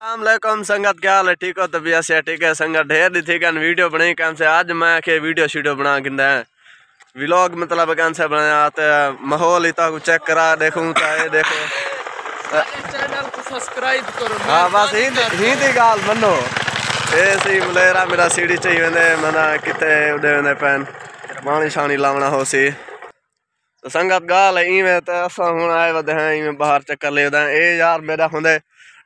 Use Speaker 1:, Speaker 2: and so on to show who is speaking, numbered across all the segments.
Speaker 1: السلام علیکم سنگت کیا حال ہے ٹھیک ہو طبیعت سے ٹھیک ہے سنگت ڈھیر دی تھی ویڈیو بنائی کہاں سے آج میں کہ ویڈیو شیڈیو بنا گندا ہے ویلوگ مطلب کہاں سے بنایا تو ماحول ہی تک چیک کرا دیکھوں چاہے دیکھو چینل کو سبسکرائب کرو ہاں بس ہی تھی گال بنو اے سی ملیرا میرا سی ڈی چاہیے ہوندے منا کتے اڑے ہوندے پین پانی شانی لاونا ہو سی سنگت گال ہے ایویں تے اساں ہن آئے ودے ہیں ایویں باہر چکر لے ودے اے یار میرا ہوندے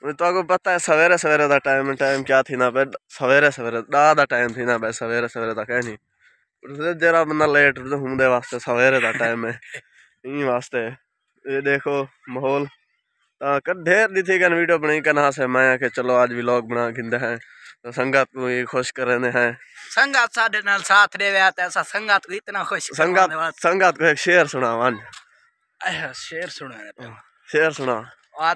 Speaker 1: تو پتہ ہے ہے سویرے سویرے سویرے سویرے سویرے سویرے سویرے دا دا دا دا دا ٹائم ٹائم ٹائم ٹائم کیا پہ پہ بندہ لیٹ ہوں دے واسطے واسطے یہ دیکھو کر دی تھی کہ ویڈیو بنائی سے میں چلو آج چلوج بنا ہیں ہیں کو کو کو یہ خوش خوش
Speaker 2: ساتھ نال اتنا ایک سنا
Speaker 1: سنا ہاں۔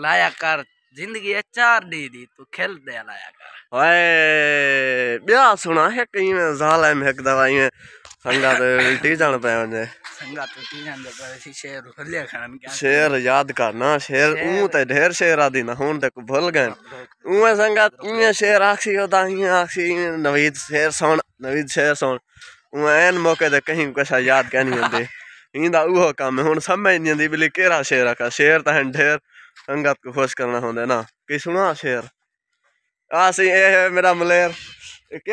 Speaker 2: لایا کر جی چار ڈی تھیل دیا لایا
Speaker 1: کرنا شیرا شیر تو ڈیر سنگت کو خوش کرنا ہو سو شیر آ سی میرا ملر کہ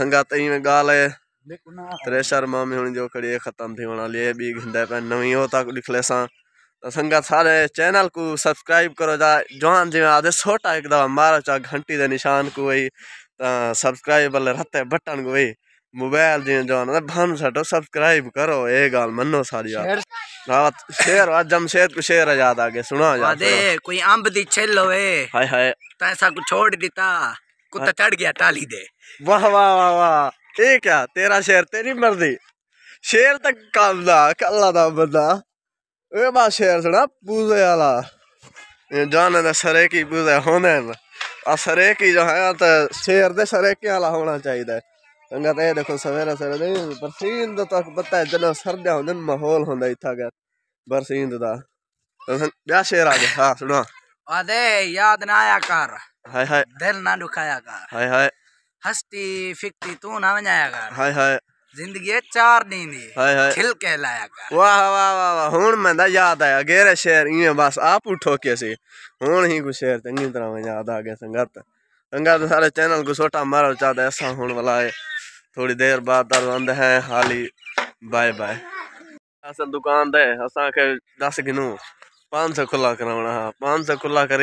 Speaker 1: ہنگا تئی میں گال ہے ترے شار مامی ہونی جو کڑی ختم تھی ہونا لیے بھی گھندے پہ نمی ہوتا کو لکھ لے ساں سنگا سارے چینل کو سبسکرائب کرو جا جوان جی میں آدھے سوٹا ایک دو مارا چاہ گھنٹی دے نشان کو وئی سبسکرائب اللہ رہتے بٹن کو وئی موبیل جی میں جوان بھن سٹو سبسکرائب کرو اے گال منو ساری آت شیر آت جم شیر کو شیر آجاد آگے سنو آجاد آدھے
Speaker 2: کوئی آمب دی چھل ہوئے ہائے ہائے تا ایسا کو چھوڑ دیتا کتا چڑھ گیا دے دے دے
Speaker 1: واہ واہ واہ واہ اے تیرا شیر شیر شیر شیر تیری تک کام دا دا کلا بندہ با سنا پوزے پوزے جانے سرے سرے سرے کی کی کی ہونے جو ہے تے شرکی آنا چاہیے سبر سی برسیں جلو سردیا ماحول ہوں برسین کا مارچ دیر بعد بائے بائے دس گنو پانچ سو کھلا کرا پانچ سو کھلا کر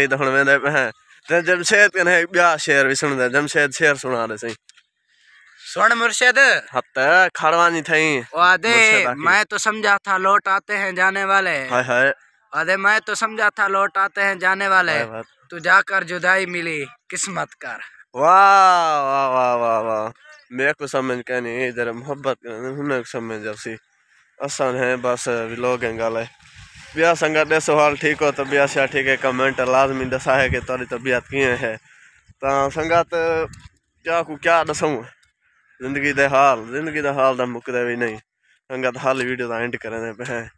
Speaker 1: جمشید جمشید بیا سن سن دے دے سنا مرشد ہت کھڑوانی تھئی میں
Speaker 2: تو سمجھا تھا لوٹ آتے ہیں جانے والے ہائے
Speaker 1: ہائے
Speaker 2: میں تو تو سمجھا تھا لوٹ آتے ہیں جانے والے جا کر جدائی ملی قسمت کر
Speaker 1: واہ واہ واہ واہ واہ میرے کو سمجھ کے نہیں محبت سمجھ ہے بس لوگ بیا سنگت یہ سوال ٹھیک ہو تبیا شا ٹھیک ہے کمنٹ لازمی دسا ہے کہ تھوڑی طبیعت کھی سنگت کیا دسوں زندگی کا حال زندگی کا حال تو مکتے بھی نہیں سنگت حال ویڈیو اینڈ کریں پہ ہے